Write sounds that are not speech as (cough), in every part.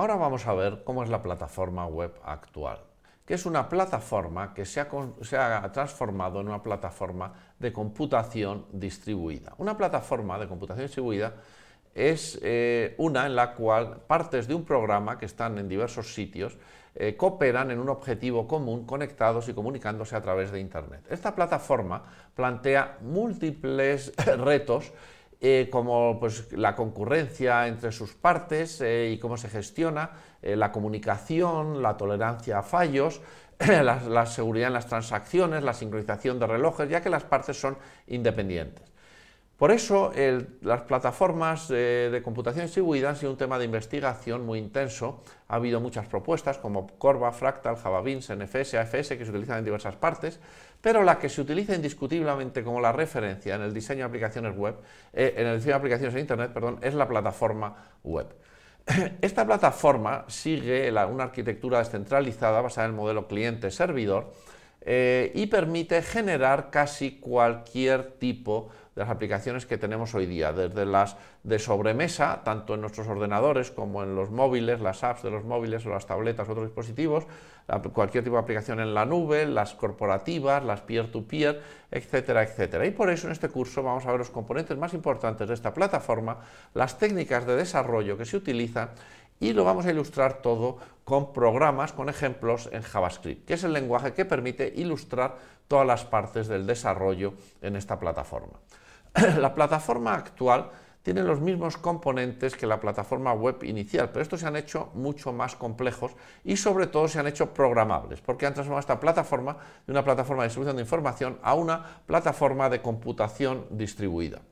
Ahora vamos a ver cómo es la plataforma web actual, que es una plataforma que se ha, transformado en una plataforma de computación distribuida. Una plataforma de computación distribuida es eh, una en la cual partes de un programa que están en diversos sitios eh, cooperan en un objetivo común conectados y comunicándose a través de Internet. Esta plataforma plantea múltiples (laughs) retos eh, como pues, la concurrencia entre sus partes eh, y cómo se gestiona, eh, la comunicación, la tolerancia a fallos, (clears throat) la seguridad en las transacciones, la sincronización de relojes, ya que las partes son independientes. Por eso las plataformas de, computación distribuida han sido un tema de investigación muy intenso. Ha habido muchas propuestas como Corva, Fractal, JavaBeans, NFS, AFS que se utilizan en diversas partes, pero la que se utiliza indiscutiblemente como la referencia en el diseño de aplicaciones web, eh, en el diseño de aplicaciones en Internet, perdón, es la plataforma web. (clears throat) Esta plataforma sigue una arquitectura descentralizada basada en el modelo cliente-servidor eh, y permite generar casi cualquier tipo de las aplicaciones que tenemos hoy día, desde las de sobremesa, tanto en nuestros ordenadores como en los móviles, las apps de los móviles o las tabletas u otros dispositivos, cualquier tipo de aplicación en la nube, las corporativas, las peer-to-peer, -peer, etcétera, etcétera. Y por eso en este curso vamos a ver los componentes más importantes de esta plataforma, las técnicas de desarrollo que se utilizan y lo vamos a ilustrar todo con programas, con ejemplos en JavaScript, que es el lenguaje que permite ilustrar todas las partes del desarrollo en esta plataforma. (coughs) la plataforma actual tiene los mismos componentes que la plataforma web inicial, pero estos se han hecho mucho más complejos y sobre todo se han hecho programables, porque han transformado esta plataforma de una plataforma de distribución de información a una plataforma de computación distribuida.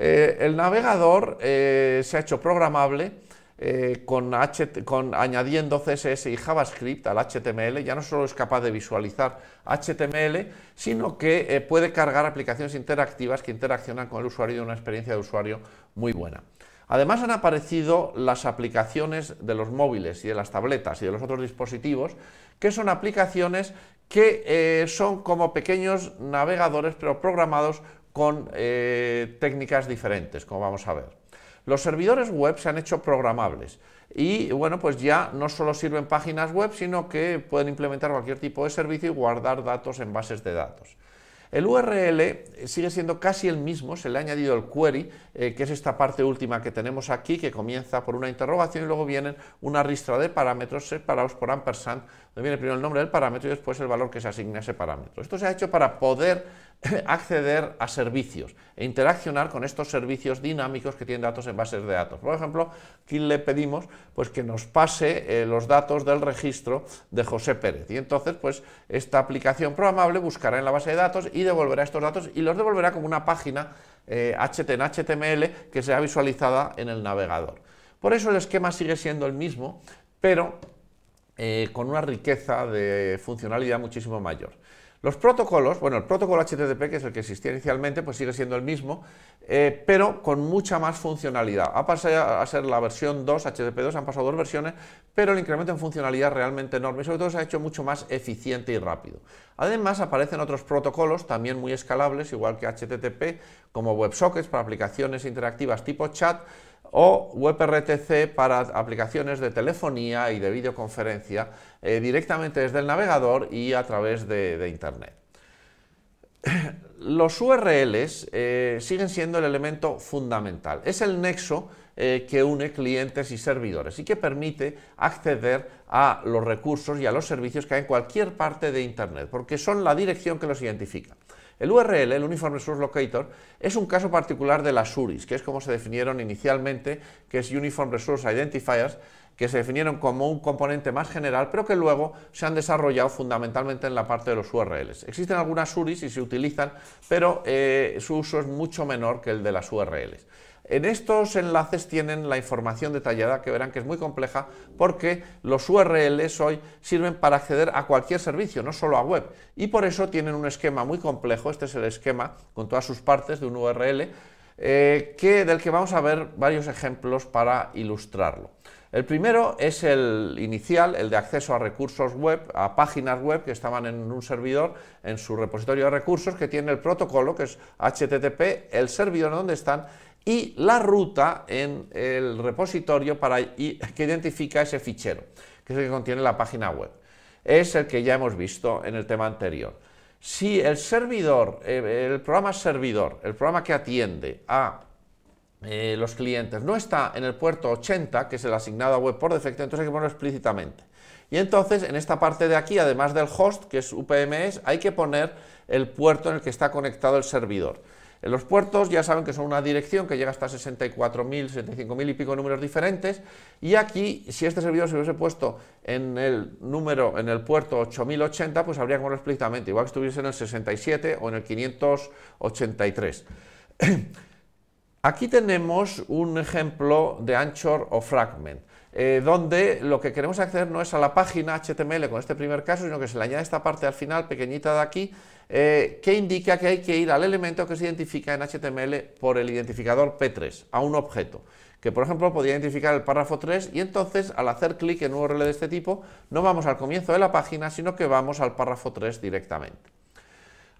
Eh, el navegador eh, se ha hecho programable eh, con, añadiendo CSS y JavaScript al HTML, ya no solo es capaz de visualizar HTML, sino que eh, puede cargar aplicaciones interactivas que interaccionan con el usuario y una experiencia de usuario muy buena. Además han aparecido las aplicaciones de los móviles y de las tabletas y de los otros dispositivos, que son aplicaciones que eh, son como pequeños navegadores, pero programados con técnicas diferentes, como vamos a ver. Los servidores web se han hecho programables y bueno, pues ya no solo sirven páginas web, sino que pueden implementar cualquier tipo de servicio y guardar datos en bases de datos. El URL sigue siendo casi el mismo, se le ha añadido el query, eh, que es esta parte última que tenemos aquí, que comienza por una interrogación y luego vienen una ristra de parámetros separados por ampersand, donde viene primero el nombre del parámetro y después el valor que se asigna a ese parámetro. Esto se ha hecho para poder (coughs) acceder a servicios e interaccionar con estos servicios dinámicos que tienen datos en bases de datos. Por ejemplo, aquí le pedimos pues, que nos pase eh, los datos del registro de José Pérez. Y entonces, pues, esta aplicación programable buscará en la base de datos y devolverá estos datos y los devolverá como una página HTML eh, que sea visualizada en el navegador. Por eso el esquema sigue siendo el mismo, pero eh, con una riqueza de funcionalidad muchísimo mayor. Los protocolos, bueno, el protocolo HTTP, que es el que existía inicialmente, pues sigue siendo el mismo, eh, pero con mucha más funcionalidad. Ha pasado a ser la versión 2, HTTP 2, han pasado dos versiones, pero el incremento en funcionalidad es realmente enorme y sobre todo se ha hecho mucho más eficiente y rápido. Además, aparecen otros protocolos también muy escalables, igual que HTTP, como WebSockets para aplicaciones interactivas tipo chat, o WebRTC para aplicaciones de telefonía y de videoconferencia eh, directamente desde el navegador y a través de, Internet. Los URLs eh, siguen siendo el elemento fundamental. Es el nexo eh, que une clientes y servidores y que permite acceder a los recursos y a los servicios que hay en cualquier parte de Internet, porque son la dirección que los identifica. El URL, el Uniform Resource Locator, es un caso particular de las URIs, que es como se definieron inicialmente, que es Uniform Resource Identifiers, que se definieron como un componente más general, pero que luego se han desarrollado fundamentalmente en la parte de los URLs. Existen algunas URIs y se utilizan, pero eh, su uso es mucho menor que el de las URLs. En estos enlaces tienen la información detallada que verán que es muy compleja porque los URLs hoy sirven para acceder a cualquier servicio, no solo a web. Y por eso tienen un esquema muy complejo, este es el esquema con todas sus partes de un URL, eh, que, del que vamos a ver varios ejemplos para ilustrarlo. El primero es el inicial, el de acceso a recursos web, a páginas web que estaban en un servidor, en su repositorio de recursos, que tiene el protocolo, que es HTTP, el servidor donde están y la ruta en el repositorio para, que identifica ese fichero, que es el que contiene la página web. Es el que ya hemos visto en el tema anterior. Si el servidor, eh, el programa servidor, el programa que atiende a eh, los clientes no está en el puerto 80, que es el asignado a web por defecto, entonces hay que ponerlo explícitamente. Y entonces en esta parte de aquí, además del host, que es UPMS, hay que poner el puerto en el que está conectado el servidor. Los puertos ya saben que son una dirección que llega hasta 64.000, 65.000 y pico números diferentes y aquí si este servidor se hubiese puesto en el número, en el puerto 8080 pues habría que ponerlo explícitamente, igual que estuviese en el 67 o en el 583. (clears throat) Aquí tenemos un ejemplo de anchor o fragment, eh, donde lo que queremos hacer no es a la página HTML con este primer caso, sino que se le añade esta parte al final pequeñita de aquí, eh, que indica que hay que ir al elemento que se identifica en HTML por el identificador P3, a un objeto, que por ejemplo podría identificar el párrafo 3 y entonces al hacer clic en un URL de este tipo no vamos al comienzo de la página, sino que vamos al párrafo 3 directamente.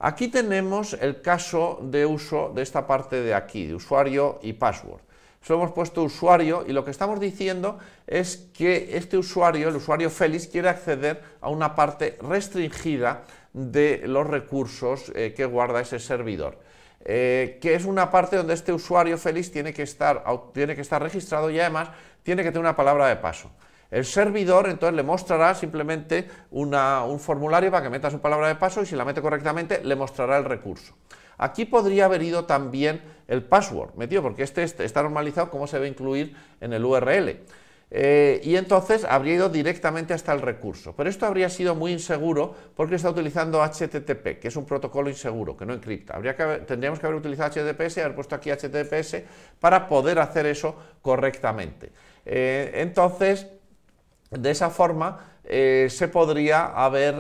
Aquí tenemos el caso de uso de esta parte de aquí, de usuario y password. Solo hemos puesto usuario y lo que estamos diciendo es que este usuario, el usuario Félix, quiere acceder a una parte restringida de los recursos eh, que guarda ese servidor. Eh, que es una parte donde este usuario feliz tiene que, estar, tiene que estar registrado y además tiene que tener una palabra de paso. El servidor entonces le mostrará simplemente un formulario para que meta su palabra de paso y si la mete correctamente le mostrará el recurso. Aquí podría haber ido también el password metido, porque este, este está normalizado como se va incluir en el URL. Eh, y entonces habría ido directamente hasta el recurso. Pero esto habría sido muy inseguro porque está utilizando HTTP, que es un protocolo inseguro, que no encripta. Habría que, tendríamos que haber utilizado HTTPS y haber puesto aquí HTTPS para poder hacer eso correctamente. Eh, entonces, de esa forma, eh, se podría haber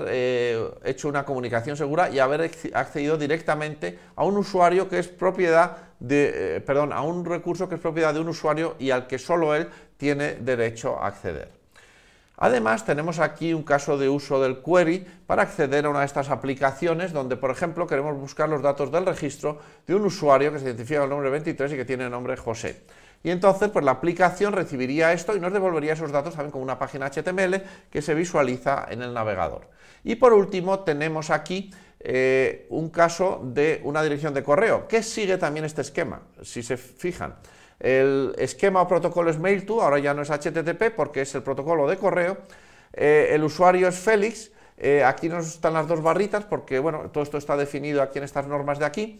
hecho una comunicación segura y haber accedido directamente a un usuario que es propiedad de, perdón, a un recurso que es propiedad de un usuario y al que solo él tiene derecho a acceder. Además, tenemos aquí un caso de uso del query para acceder a una de estas aplicaciones donde, por ejemplo, queremos buscar los datos del registro de un usuario que se identifica con el nombre 23 y que tiene el nombre José. Y entonces, pues la aplicación recibiría esto y nos devolvería esos datos, también con una página HTML que se visualiza en el navegador. Y por último, tenemos aquí eh, un caso de una dirección de correo, que sigue también este esquema, si se fijan. El esquema o protocolo es MailTo, ahora ya no es HTTP porque es el protocolo de correo. Eh, el usuario es Félix, eh, aquí nos están las dos barritas porque, bueno, todo esto está definido aquí en estas normas de aquí.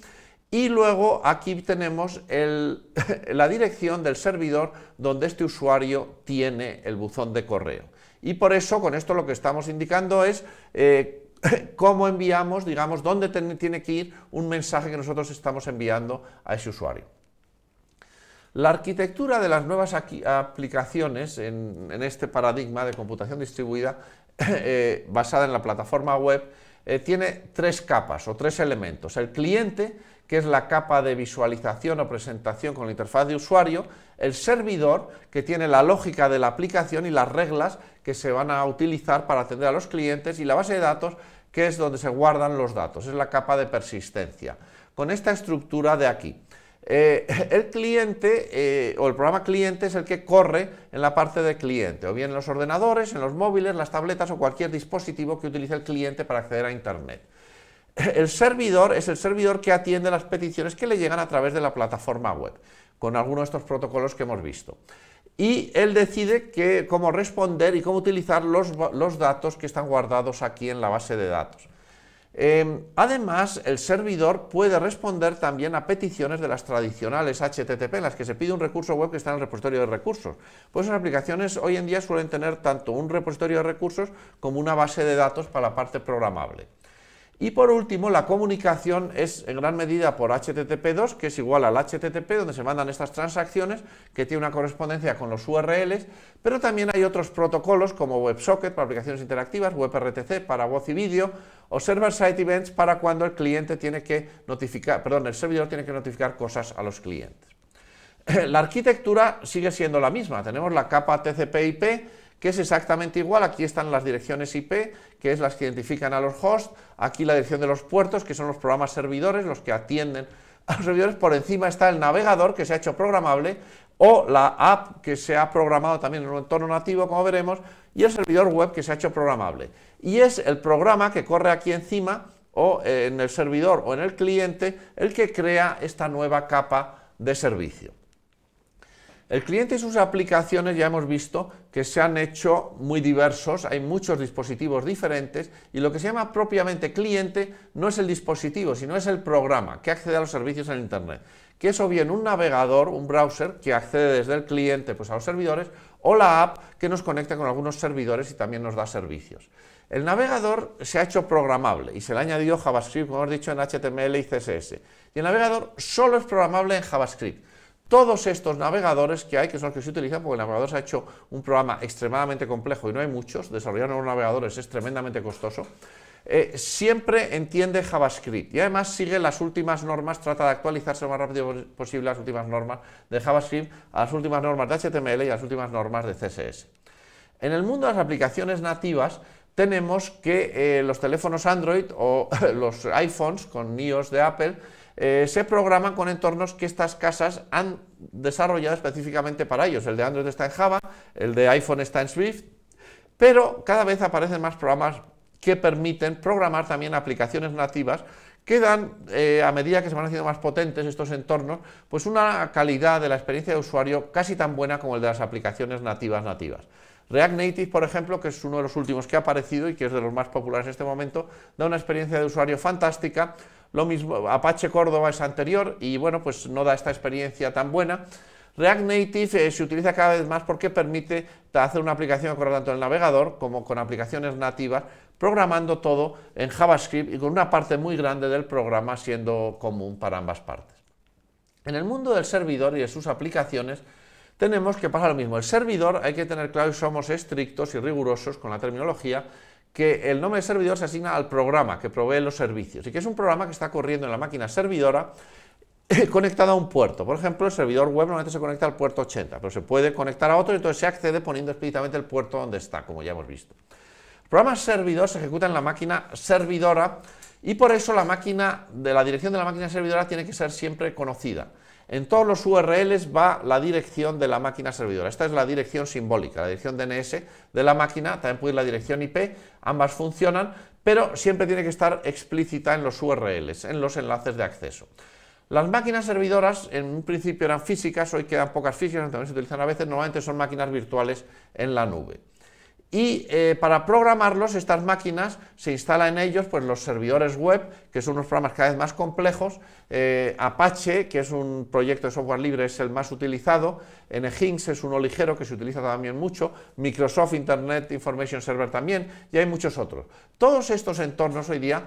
Y luego aquí tenemos (laughs) la dirección del servidor donde este usuario tiene el buzón de correo. Y por eso con esto lo que estamos indicando es eh, (laughs) cómo enviamos, digamos, dónde tiene que ir un mensaje que nosotros estamos enviando a ese usuario. La arquitectura de las nuevas aplicaciones en, este paradigma de computación distribuida (laughs) eh, basada en la plataforma web eh, tiene tres capas o tres elementos. El cliente que es la capa de visualización o presentación con la interfaz de usuario, el servidor, que tiene la lógica de la aplicación y las reglas que se van a utilizar para atender a los clientes, y la base de datos, que es donde se guardan los datos, es la capa de persistencia, con esta estructura de aquí. Eh, (laughs) el cliente eh, o el programa cliente es el que corre en la parte de cliente, o bien en los ordenadores, en los móviles, las tabletas o cualquier dispositivo que utilice el cliente para acceder a Internet. El servidor es el servidor que atiende las peticiones que le llegan a través de la plataforma web, con alguno de estos protocolos que hemos visto. Y él decide cómo responder y cómo utilizar los, datos que están guardados aquí en la base de datos. Em, además, el servidor puede responder también a peticiones de las tradicionales HTTP, en las que se pide un recurso web que está en el repositorio de recursos. Pues las aplicaciones hoy en día suelen tener tanto un repositorio de recursos como una base de datos para la parte programable. Y por último, la comunicación es en gran medida por HTTP2, que es igual al HTTP, donde se mandan estas transacciones, que tiene una correspondencia con los URLs, pero también hay otros protocolos como WebSocket para aplicaciones interactivas, WebRTC para voz y vídeo, o server-side events para cuando el cliente tiene que notificar, perdón, el servidor tiene que notificar cosas a los clientes. (clears throat) la arquitectura sigue siendo la misma, tenemos la capa TCP/IP que es exactamente igual. Aquí están las direcciones IP, que es las que identifican a los hosts, aquí la dirección de los puertos, que son los programas servidores, los que atienden a los servidores, por encima está el navegador que se ha hecho programable o la app que se ha programado también en un entorno nativo, como veremos, y el servidor web que se ha hecho programable. Y es el programa que corre aquí encima o eh, en el servidor o en el cliente el que crea esta nueva capa de servicio. El cliente y sus aplicaciones ya hemos visto que se han hecho muy diversos, hay muchos dispositivos diferentes y lo que se llama propiamente cliente no es el dispositivo, sino es el programa que accede a los servicios en Internet, que es o bien un navegador, un browser que accede desde el cliente pues, a los servidores o la app que nos conecta con algunos servidores y también nos da servicios. El navegador se ha hecho programable y se le ha añadido JavaScript, como hemos dicho, en HTML y CSS. Y el navegador solo es programable en JavaScript todos estos navegadores que hay, que son los que se utilizan, porque el navegador se ha hecho un programa extremadamente complejo y no hay muchos, desarrollar nuevos navegadores es tremendamente costoso, eh, siempre entiende JavaScript y además sigue las últimas normas, trata de actualizarse lo más rápido posible las últimas normas de JavaScript, a las últimas normas de HTML y las últimas normas de CSS. En el mundo de las aplicaciones nativas tenemos que eh, los teléfonos Android o (laughs) los iPhones con iOS de Apple eh, se programan con entornos que estas casas han desarrollado específicamente para ellos. El de Android está en Java, el de iPhone está en Swift, pero cada vez aparecen más programas que permiten programar también aplicaciones nativas que dan, eh, a medida que se van haciendo más potentes estos entornos, pues una calidad de la experiencia de usuario casi tan buena como el de las aplicaciones nativas nativas. React Native, por ejemplo, que es uno de los últimos que ha aparecido y que es de los más populares en este momento, da una experiencia de usuario fantástica, lo mismo, Apache Córdoba es anterior y bueno, pues no da esta experiencia tan buena. React Native eh, se utiliza cada vez más porque permite hacer una aplicación con tanto el navegador como con aplicaciones nativas, programando todo en JavaScript y con una parte muy grande del programa siendo común para ambas partes. En el mundo del servidor y de sus aplicaciones, tenemos que pasar lo mismo. El servidor, hay que tener claro que somos estrictos y rigurosos con la terminología, que el nombre de servidor se asigna al programa que provee los servicios y que es un programa que está corriendo en la máquina servidora eh, conectada a un puerto. Por ejemplo, el servidor web normalmente se conecta al puerto 80, pero se puede conectar a otro y entonces se accede poniendo explícitamente el puerto donde está, como ya hemos visto. El programa servidor se ejecuta en la máquina servidora y por eso la máquina de la dirección de la máquina servidora tiene que ser siempre conocida. En todos los URLs va la dirección de la máquina servidora. Esta es la dirección simbólica, la dirección DNS de la máquina, también puede ir la dirección IP, ambas funcionan, pero siempre tiene que estar explícita en los URLs, en los enlaces de acceso. Las máquinas servidoras en un principio eran físicas, hoy quedan pocas físicas, también se utilizan a veces, normalmente son máquinas virtuales en la nube y eh, para programarlos, estas máquinas se instalan en ellos pues, los servidores web, que son unos programas cada vez más complejos. Eh, Apache, que es un proyecto de software libre, es el más utilizado. Nginx es uno ligero que se utiliza también mucho. Microsoft Internet Information Server también. Y hay muchos otros. Todos estos entornos hoy día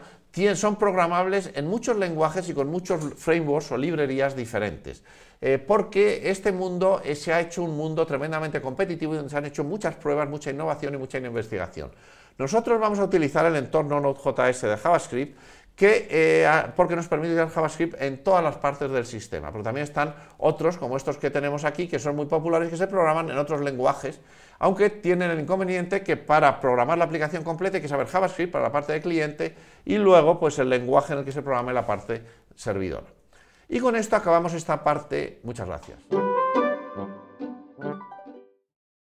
son programables en muchos lenguajes y con muchos frameworks o librerías diferentes. Eh, porque este mundo eh, se ha hecho un mundo tremendamente competitivo y donde se han hecho muchas pruebas, mucha innovación y mucha investigación. Nosotros vamos a utilizar el entorno Node.js de JavaScript eh, porque nos permite usar JavaScript en todas las partes del sistema. Pero también están otros, como estos que tenemos aquí, que son muy populares, que se programan en otros lenguajes, aunque tienen el inconveniente que para programar la aplicación completa hay que saber JavaScript para la parte de cliente y luego pues el lenguaje en el que se programe la parte servidor. Y con esto acabamos esta parte. Muchas gracias.